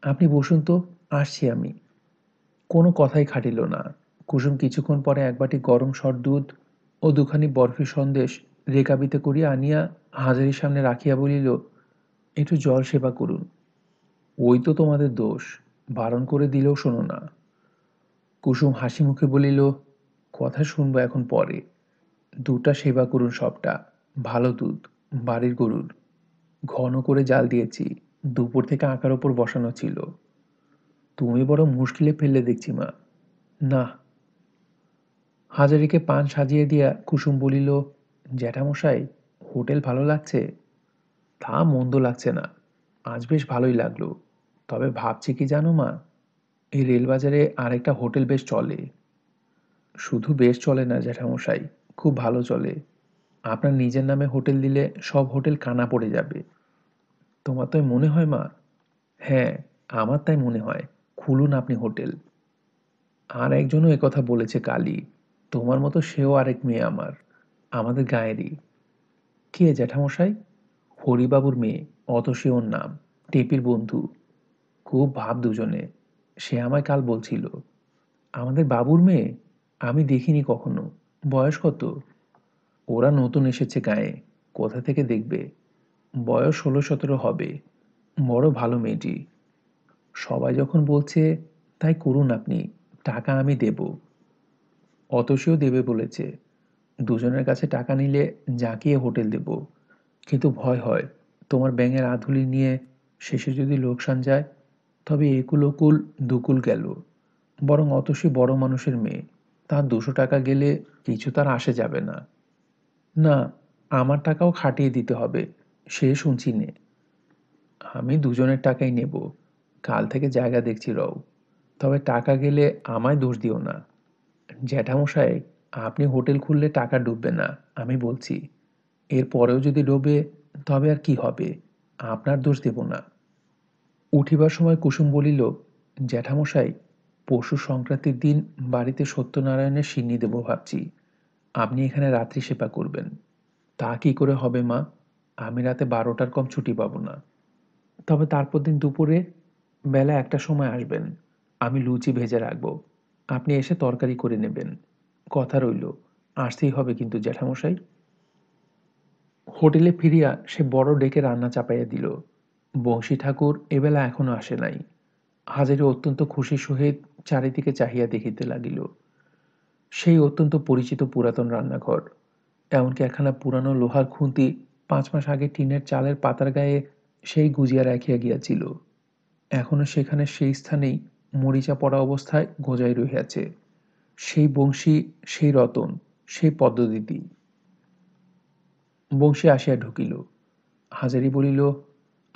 আপনি বসুন তো আসছি আমি কোনো কথাই খাটিল না কুসুম কিছুক্ষণ পরে এক বাটি গরম সর দুধ ও দুখানি বরফি সন্দেশ রেকাবিতে করিয়া আনিয়া হাজারির সামনে রাখিয়া বলিল একটু জল সেবা করুন ওই তো তোমাদের দোষ বারণ করে দিলেও শোনো না কুসুম হাসি মুখে বলিল কথা শুনবো এখন পরে দুটা সেবা করুন সবটা ভালো দুধ বাড়ির গরুর ঘন করে জাল দিয়েছি দুপুর থেকে আঁকার ওপর বসানো ছিল তুমি বড় মুশকিলে ফেললে দেখছি মা না হাজারিকে পান সাজিয়ে দিয়া কুসুম বলিল জ্যাঠামশাই হোটেল ভালো লাগছে তা মন্দ লাগছে না আজ বেশ ভালোই লাগলো তবে ভাবছি কি জানো মা এই রেলবাজারে আরেকটা হোটেল বেশ চলে শুধু বেশ চলে না জ্যাঠামশাই খুব ভালো চলে আপনার নিজের নামে হোটেল দিলে সব হোটেল কানা পড়ে যাবে তোমার তাই মনে হয় মা হ্যাঁ আমার তাই মনে হয় খুলুন আপনি হোটেল আর একজনও কথা বলেছে কালী তোমার মতো সেও আরেক মেয়ে আমার আমাদের গায়েরই কে জ্যাঠামশাই হরিবাবুর মেয়ে সে ওর নাম টেপির বন্ধু খুব ভাব দুজনে সে আমায় কাল বলছিল আমাদের বাবুর মেয়ে আমি দেখিনি কখনো বয়স কত ওরা নতুন এসেছে গায়ে কোথা থেকে দেখবে বয়স ষোলো সতেরো হবে বড় ভালো মেয়েটি সবাই যখন বলছে তাই করুন আপনি টাকা আমি দেব অতসীও দেবে বলেছে দুজনের কাছে টাকা নিলে জাঁকিয়ে হোটেল দেব কিন্তু ভয় হয় তোমার ব্যাঙের আধুলি নিয়ে শেষে যদি লোকসান যায় তবে একুল ওকুল দুকুল গেল বরং অতসী বড় মানুষের মেয়ে তার দুশো টাকা গেলে কিছু তার আসে যাবে না না আমার টাকাও খাটিয়ে দিতে হবে সে শুনছি নে আমি দুজনের টাকাই নেব কাল থেকে জায়গা দেখছি রও তবে টাকা গেলে আমায় দোষ দিও না জ্যাঠামশাই আপনি হোটেল খুললে টাকা ডুববে না আমি বলছি এর পরেও যদি ডোবে তবে আর কি হবে আপনার দোষ দেব না উঠিবার সময় কুসুম বলিল জ্যাঠামশাই পশু সংক্রান্তির দিন বাড়িতে সত্যনারায়ণের সিন্নি দেব ভাবছি আপনি এখানে রাত্রি সেবা করবেন তা কি করে হবে মা আমি রাতে বারোটার কম ছুটি পাবো না তবে তারপর দিন দুপুরে বেলা একটা সময় আসবেন আমি লুচি ভেজে রাখবো আপনি এসে তরকারি করে নেবেন কথা রইল আসতেই হবে কিন্তু জ্যাঠামশাই হোটেলে ফিরিয়া সে বড় ডেকে রান্না চাপাইয়া দিল বংশী ঠাকুর এবেলা এখনো আসে নাই হাজারি অত্যন্ত খুশি সহিত চারিদিকে চাহিয়া দেখিতে লাগিল সেই অত্যন্ত পরিচিত পুরাতন রান্নাঘর এমনকি একখানা পুরানো লোহার খুঁতি পাঁচ মাস আগে টিনের চালের পাতার গায়ে সেই গুজিয়া রাখিয়া গিয়াছিল এখনো সেখানে সেই স্থানেই মরিচা পড়া অবস্থায় গোজাই রহিয়াছে সেই বংশী সেই রতন সেই পদ্ধতিটি বংশী আসিয়া ঢুকিল হাজারি বলিল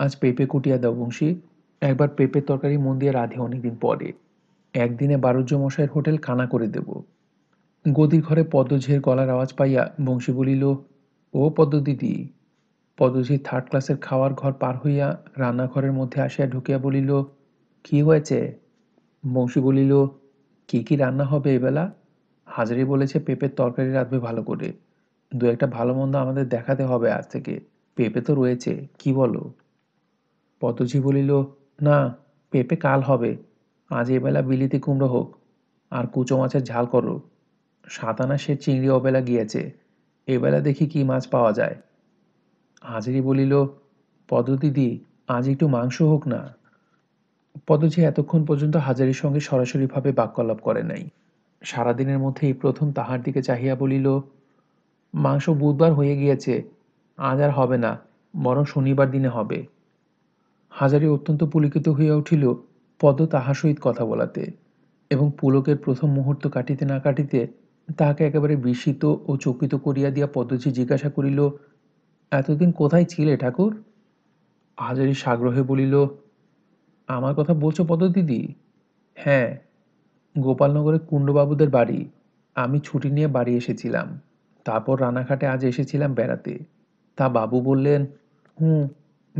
আজ পেঁপে কুটিয়া দাও বংশী একবার পেঁপের তরকারি মন দিয়ে রাধে অনেকদিন পরে একদিনে বারুজ্য হোটেল কানা করে দেব গদির ঘরে পদ্মঝির গলার আওয়াজ পাইয়া বংশী বলিল ও পদ্মদিদি দিদি পদ্মঝি থার্ড ক্লাসের খাওয়ার ঘর পার হইয়া রান্নাঘরের মধ্যে আসিয়া ঢুকিয়া বলিল কি হয়েছে বংশী বলিল কি কি রান্না হবে এবেলা হাজারি বলেছে পেঁপের তরকারি রাঁধবে ভালো করে দু একটা ভালো মন্দ আমাদের দেখাতে হবে আজ থেকে পেঁপে তো রয়েছে কি বলো পদ্মঝি বলিল না পেঁপে কাল হবে আজ এবেলা বিলিতি কুমড়ো হোক আর কুচো মাছের ঝাল করো সাতানা সে চিংড়ি অবেলা গিয়েছে এবেলা দেখি কি মাছ পাওয়া যায় হাজিরি বলিল পদদিদি আজ একটু মাংস হোক না পদজি এতক্ষণ পর্যন্ত হাজারির সঙ্গে সরাসরিভাবে বাক্যলাপ করে নাই সারাদিনের মধ্যেই প্রথম তাহার দিকে চাহিয়া বলিল মাংস বুধবার হয়ে গিয়েছে আজ আর হবে না বরং শনিবার দিনে হবে হাজারি অত্যন্ত পুলিকিত হইয়া উঠিল পদ তাহার সহিত কথা বলাতে এবং পুলকের প্রথম মুহূর্ত কাটিতে না কাটিতে তাহাকে একেবারে বিস্মিত ও চকিত করিয়া দিয়া পদ্মজি জিজ্ঞাসা করিল এতদিন কোথায় ছিলে ঠাকুর আজারি সাগ্রহে বলিল আমার কথা বলছো পদ্মদিদি হ্যাঁ গোপালনগরে কুণ্ডবাবুদের বাড়ি আমি ছুটি নিয়ে বাড়ি এসেছিলাম তারপর রানাঘাটে আজ এসেছিলাম বেড়াতে তা বাবু বললেন হুম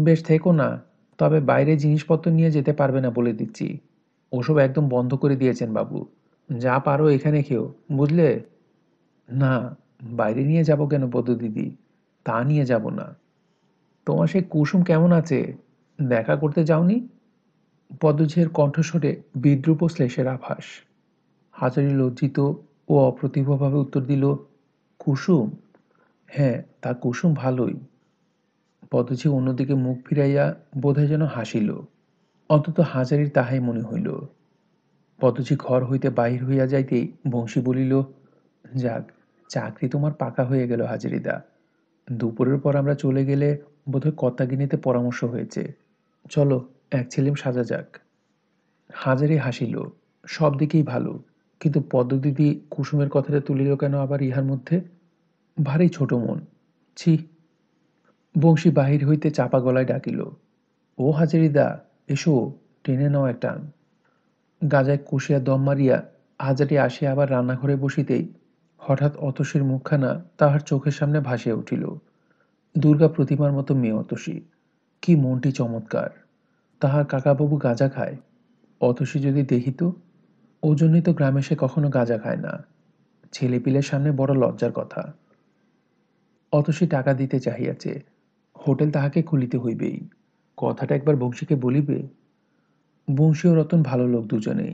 বেশ থেকো না তবে বাইরে জিনিসপত্র নিয়ে যেতে পারবে না বলে দিচ্ছি ওসব একদম বন্ধ করে দিয়েছেন বাবু যা পারো এখানে খেও বুঝলে না বাইরে নিয়ে যাব কেন পদ্ম দিদি তা নিয়ে যাব না তোমার সে কুসুম কেমন আছে দেখা করতে যাওনি পদ্মঝের কণ্ঠস্বরে বিদ্রুপ শ্লেষের আভাস হাজারি লজ্জিত ও অপ্রতিভভাবে উত্তর দিল কুসুম হ্যাঁ তা কুসুম ভালোই পদচি অন্যদিকে মুখ ফিরাইয়া বোধহয় যেন হাসিল অন্তত হাজারির তাহাই মনে হইল পদচি ঘর হইতে বাহির হইয়া যাইতেই বংশী বলিল যাক চাকরি তোমার পাকা হয়ে গেল হাজারিদা দুপুরের পর আমরা চলে গেলে বোধহয় কত্তাগিনিতে পরামর্শ হয়েছে চলো এক ছেলেম সাজা যাক হাজারি হাসিল সব দিকেই ভালো কিন্তু পদ্মদিদি কুসুমের কথাটা তুলিল কেন আবার ইহার মধ্যে ভারী ছোট মন ছি বংশী বাহির হইতে চাপা গলায় ডাকিল ও হাজারিদা এসো টেনে নাও টান গাজায় কষিয়া দম মারিয়া হাজারি আসিয়া আবার রান্নাঘরে বসিতেই হঠাৎ অতসীর মুখখানা তাহার চোখের সামনে ভাসিয়া উঠিল দুর্গা প্রতিমার মতো মেয়ে অতসী কি মনটি চমৎকার তাহার কাকাবাবু গাঁজা খায় অতসী যদি দেখিত ও জন্যই তো গ্রামে সে কখনো গাঁজা খায় না ছেলেপিলের সামনে বড় লজ্জার কথা অতসী টাকা দিতে চাহিয়াছে হোটেল তাহাকে খুলিতে হইবেই কথাটা একবার বংশীকে বলিবে বংশী ও রতন ভালো লোক দুজনেই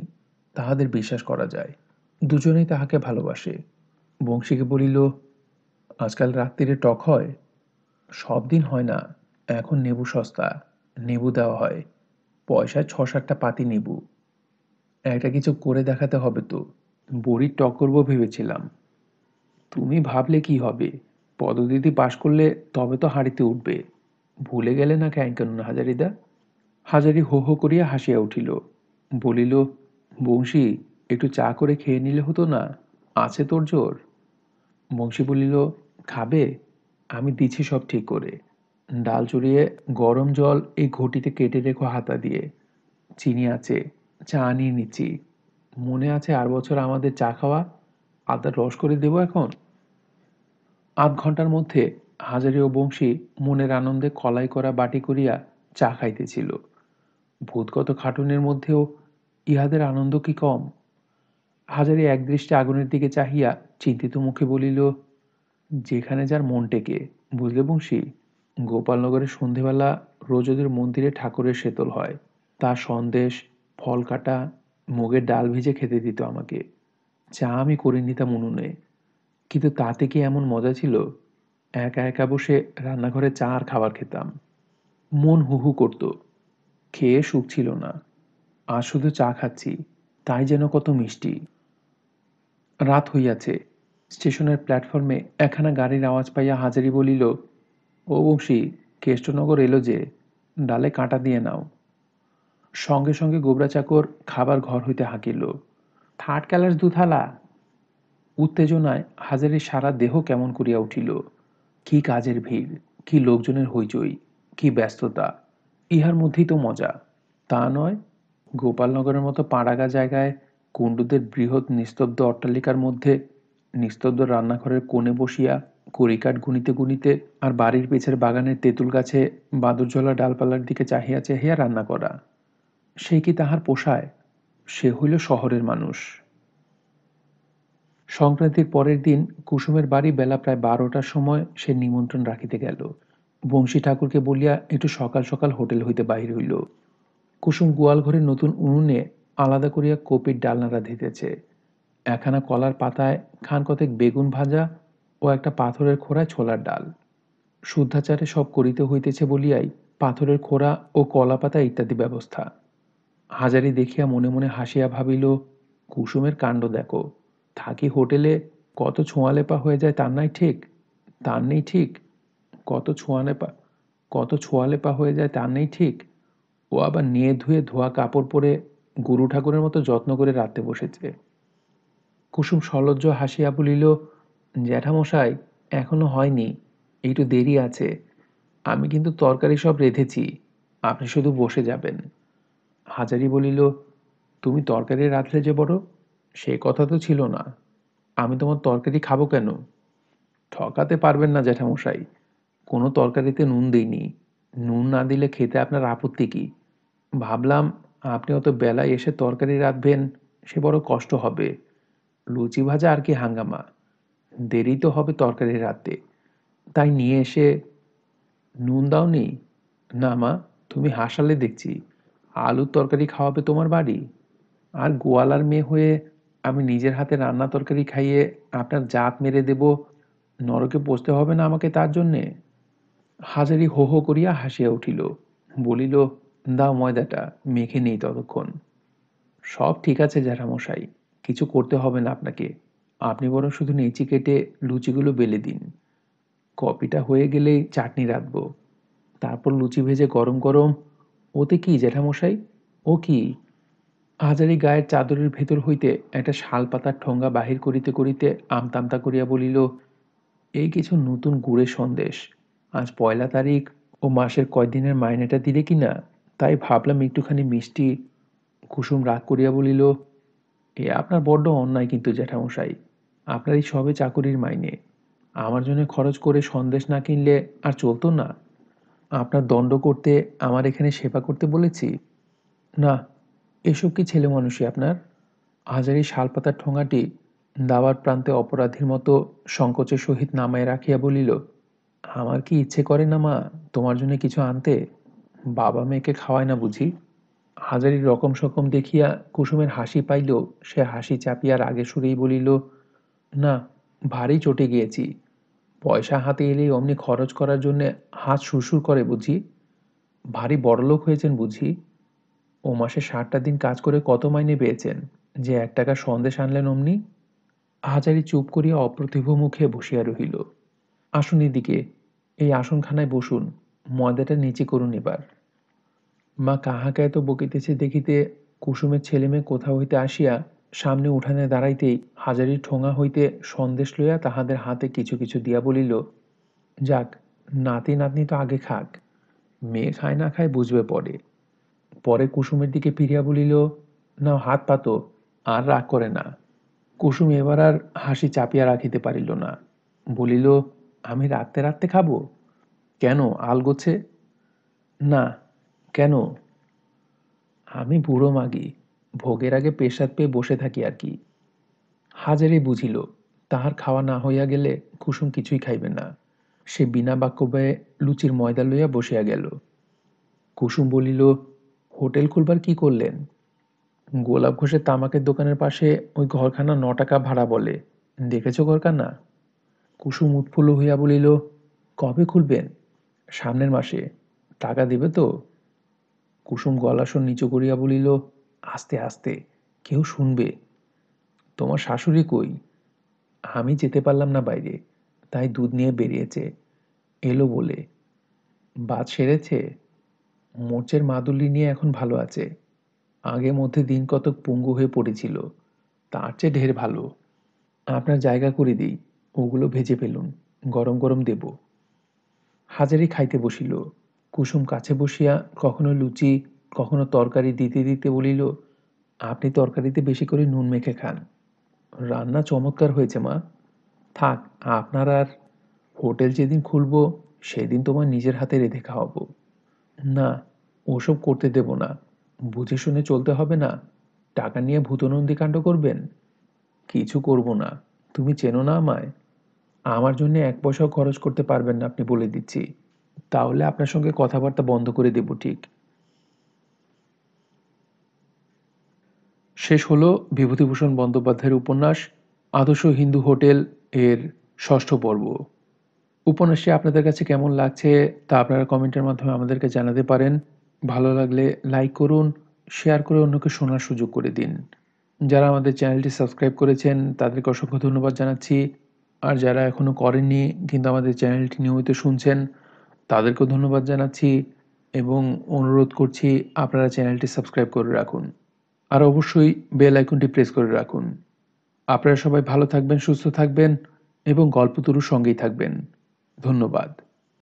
তাহাদের বিশ্বাস করা যায় দুজনেই তাহাকে ভালোবাসে বংশীকে বলিল আজকাল রাত্রিরে টক হয় সব দিন হয় না এখন নেবু সস্তা নেবু দেওয়া হয় পয়সায় ছ সাতটা পাতি নেবু একটা কিছু করে দেখাতে হবে তো বড়ির টক করবো ভেবেছিলাম তুমি ভাবলে কি হবে পদদিদি পাশ করলে তবে তো হাঁড়িতে উঠবে ভুলে গেলে না না হাজারিদা হাজারি হো হো করিয়া হাসিয়া উঠিল বলিল বংশী একটু চা করে খেয়ে নিলে হতো না আছে তোর জোর বংশী বলিল খাবে আমি দিছি সব ঠিক করে ডাল চড়িয়ে গরম জল এই ঘটিতে কেটে রেখো হাতা দিয়ে চিনি আছে চা আনিয়ে নিচ্ছি মনে আছে আর বছর আমাদের চা খাওয়া আদার রস করে দেবো এখন আধ ঘন্টার মধ্যে হাজারি ও বংশী মনের আনন্দে কলাই করা বাটি করিয়া চা খাইতেছিল ভূতগত খাটুনের মধ্যেও ইহাদের আনন্দ কি কম হাজারি একদৃষ্টে আগুনের দিকে চাহিয়া চিন্তিত মুখে বলিল যেখানে যার মন টেকে বুঝলে বংশী গোপালনগরের সন্ধেবেলা রোজ ওদের মন্দিরে ঠাকুরের শেতল হয় তা সন্দেশ ফল কাটা মুগের ডাল ভিজে খেতে দিত আমাকে চা আমি করে নিতাম উনুনে কিন্তু তাতে কি এমন মজা ছিল একা একা বসে রান্নাঘরে চা আর খাবার খেতাম মন হু হু করত খেয়ে সুখ ছিল না আর শুধু চা খাচ্ছি তাই যেন কত মিষ্টি রাত হইয়াছে স্টেশনের প্ল্যাটফর্মে একখানা গাড়ির আওয়াজ পাইয়া হাজারি বলিল ও বংশী কেষ্টনগর এলো যে ডালে কাঁটা দিয়ে নাও সঙ্গে সঙ্গে গোবরা চাকর খাবার ঘর হইতে হাঁকিল থার্ড ক্যালাস দুথালা উত্তেজনায় হাজারের সারা দেহ কেমন করিয়া উঠিল কি কাজের ভিড় কি লোকজনের হইচই কি ব্যস্ততা ইহার মধ্যেই তো মজা তা নয় গোপালনগরের মতো পাড়াগা জায়গায় কুণ্ডুদের বৃহৎ নিস্তব্ধ অট্টালিকার মধ্যে নিস্তব্ধ রান্নাঘরের কোণে বসিয়া কড়িকাঠ গুনিতে গুনিতে আর বাড়ির পেছের বাগানের তেঁতুল গাছে বাদুরঝলা ডালপালার দিকে চাহিয়া চাহিয়া রান্না করা সে কি তাহার পোষায় সে হইল শহরের মানুষ সংক্রান্তির পরের দিন কুসুমের বাড়ি বেলা প্রায় বারোটার সময় সে নিমন্ত্রণ রাখিতে গেল বংশী ঠাকুরকে বলিয়া একটু সকাল সকাল হোটেল হইতে বাহির হইল কুসুম গোয়াল ঘরে নতুন উনুনে আলাদা করিয়া কপির ডালনারা ধেতেছে একখানা কলার পাতায় খান কতক বেগুন ভাজা ও একটা পাথরের খোড়ায় ছোলার ডাল শুদ্ধাচারে সব করিতে হইতেছে বলিয়াই পাথরের খোড়া ও কলা পাতা ইত্যাদি ব্যবস্থা হাজারি দেখিয়া মনে মনে হাসিয়া ভাবিল কুসুমের কাণ্ড দেখো থাকি হোটেলে কত লেপা হয়ে যায় তার নাই ঠিক তার নেই ঠিক কত লেপা কত লেপা হয়ে যায় তার নেই ঠিক ও আবার নিয়ে ধুয়ে ধোয়া কাপড় পরে গুরু ঠাকুরের মতো যত্ন করে রাতে বসেছে কুসুম সলজ্জ হাসিয়া বলিল জ্যাঠামশাই এখনো হয়নি একটু দেরি আছে আমি কিন্তু তরকারি সব রেঁধেছি আপনি শুধু বসে যাবেন হাজারি বলিল তুমি তরকারি রাঁধলে যে বড় সে কথা তো ছিল না আমি তোমার তরকারি খাবো কেন ঠকাতে পারবেন না জ্যাঠামশাই কোনো তরকারিতে নুন দিইনি নুন না দিলে খেতে আপনার আপত্তি কি ভাবলাম আপনি অত বেলায় এসে তরকারি রাঁধবেন সে বড় কষ্ট হবে লুচি ভাজা আর কি হাঙ্গামা দেরি তো হবে তরকারি রাঁধতে তাই নিয়ে এসে নুন দাওনি না মা তুমি হাসালে দেখছি আলুর তরকারি খাওয়াবে তোমার বাড়ি আর গোয়ালার মেয়ে হয়ে আমি নিজের হাতে রান্না তরকারি খাইয়ে আপনার জাত মেরে দেব নরকে পচতে হবে না আমাকে তার জন্যে হাজারি হো হো করিয়া হাসিয়া উঠিল বলিল দা ময়দাটা মেখে নেই ততক্ষণ সব ঠিক আছে জ্যাঠামশাই কিছু করতে হবে না আপনাকে আপনি বরং শুধু নেচি কেটে লুচিগুলো বেলে দিন কপিটা হয়ে গেলেই চাটনি রাখবো তারপর লুচি ভেজে গরম গরম ওতে কি জ্যাঠামশাই ও কি আহাজারী গায়ের চাদরের ভেতর হইতে একটা শাল পাতার ঠোঙ্গা বাহির করিতে করিতে আমতামতা করিয়া বলিল এই কিছু নতুন গুড়ের সন্দেশ আজ পয়লা তারিখ ও মাসের কয়দিনের মাইনেটা দিলে কি না তাই ভাবলাম একটুখানি মিষ্টি কুসুম রাগ করিয়া বলিল এ আপনার বড্ড অন্যায় কিন্তু জ্যাঠামশাই আপনার এই সবে চাকুরির মাইনে আমার জন্য খরচ করে সন্দেশ না কিনলে আর চলতো না আপনার দণ্ড করতে আমার এখানে সেবা করতে বলেছি না এসব কি ছেলে মানুষই আপনার হাজারি শালপাতার ঠোঙাটি দাওয়ার প্রান্তে অপরাধীর মতো সংকোচের সহিত নামায় রাখিয়া বলিল আমার কি ইচ্ছে করে না মা তোমার জন্য কিছু আনতে বাবা মেয়েকে খাওয়ায় না বুঝি হাজারির রকম সকম দেখিয়া কুসুমের হাসি পাইল সে হাসি চাপিয়া রাগে সুরেই বলিল না ভারী চটে গিয়েছি পয়সা হাতে এলেই অমনি খরচ করার জন্যে হাত সুরসুর করে বুঝি ভারী বড়লোক হয়েছেন বুঝি ও মাসে ষাটটা দিন কাজ করে কত মাইনে পেয়েছেন যে এক টাকা সন্দেশ আনলেন অমনি হাজারি চুপ করিয়া অপ্রতিভ মুখে বসিয়া রহিল আসুন এদিকে এই আসনখানায় বসুন ময়দাটা নিচে করুন এবার মা কাহাকে এত বকিতেছে দেখিতে কুসুমের ছেলে মেয়ে কোথাও হইতে আসিয়া সামনে উঠানে দাঁড়াইতেই হাজারি ঠোঙা হইতে সন্দেশ লইয়া তাহাদের হাতে কিছু কিছু দিয়া বলিল যাক নাতি নাতনি তো আগে খাক মেয়ে খায় না খায় বুঝবে পরে পরে কুসুমের দিকে ফিরিয়া বলিল না হাত পাতো আর রাগ করে না কুসুম এবার আর হাসি চাপিয়া রাখিতে পারিল না বলিল আমি রাত্রে রাত্রে খাবো কেন আলগোছে না কেন আমি বুড়ো মাগি ভোগের আগে পেশাদ পেয়ে বসে থাকি আর কি হাজারে বুঝিল তাহার খাওয়া না হইয়া গেলে কুসুম কিছুই খাইবে না সে বিনা বাক্য ব্যয়ে লুচির ময়দা লইয়া বসিয়া গেল কুসুম বলিল হোটেল খুলবার কি করলেন গোলাপ ঘোষের তামাকের দোকানের পাশে ওই ঘরখানা ন টাকা ভাড়া বলে দেখেছ ঘরখানা কুসুম উৎফুল্ল হইয়া বলিল কবে খুলবেন সামনের মাসে টাকা দেবে তো কুসুম গলাসন নিচু করিয়া বলিল আস্তে আস্তে কেউ শুনবে তোমার শাশুড়ি কই আমি যেতে পারলাম না বাইরে তাই দুধ নিয়ে বেরিয়েছে এলো বলে বাদ সেরেছে মোচের মাদুলি নিয়ে এখন ভালো আছে আগে মধ্যে দিন কতক পঙ্গু হয়ে পড়েছিল তার চেয়ে ঢের ভালো আপনার জায়গা করে দিই ওগুলো ভেজে ফেলুন গরম গরম দেব হাজারি খাইতে বসিল কুসুম কাছে বসিয়া কখনো লুচি কখনো তরকারি দিতে দিতে বলিল আপনি তরকারিতে বেশি করে নুন মেখে খান রান্না চমৎকার হয়েছে মা থাক আপনার আর হোটেল যেদিন খুলব সেদিন তোমার নিজের হাতে রেঁধে খাওয়াবো না ওসব করতে দেব না বুঝে শুনে চলতে হবে না টাকা নিয়ে ভূতনন্দী কাণ্ড করবেন কিছু করব না তুমি চেনো না আমায় আমার জন্য এক পয়সাও খরচ করতে পারবেন না আপনি বলে দিচ্ছি তাহলে আপনার সঙ্গে কথাবার্তা বন্ধ করে দেব ঠিক শেষ হলো বিভূতিভূষণ বন্দ্যোপাধ্যায়ের উপন্যাস আদর্শ হিন্দু হোটেল এর ষষ্ঠ পর্ব উপন্যাসটি আপনাদের কাছে কেমন লাগছে তা আপনারা কমেন্টের মাধ্যমে আমাদেরকে জানাতে পারেন ভালো লাগলে লাইক করুন শেয়ার করে অন্যকে শোনার সুযোগ করে দিন যারা আমাদের চ্যানেলটি সাবস্ক্রাইব করেছেন তাদেরকে অসংখ্য ধন্যবাদ জানাচ্ছি আর যারা এখনও করেননি কিন্তু আমাদের চ্যানেলটি নিয়মিত শুনছেন তাদেরকেও ধন্যবাদ জানাচ্ছি এবং অনুরোধ করছি আপনারা চ্যানেলটি সাবস্ক্রাইব করে রাখুন আর অবশ্যই বেল আইকনটি প্রেস করে রাখুন আপনারা সবাই ভালো থাকবেন সুস্থ থাকবেন এবং গল্পতরুর সঙ্গেই থাকবেন ধন্যবাদ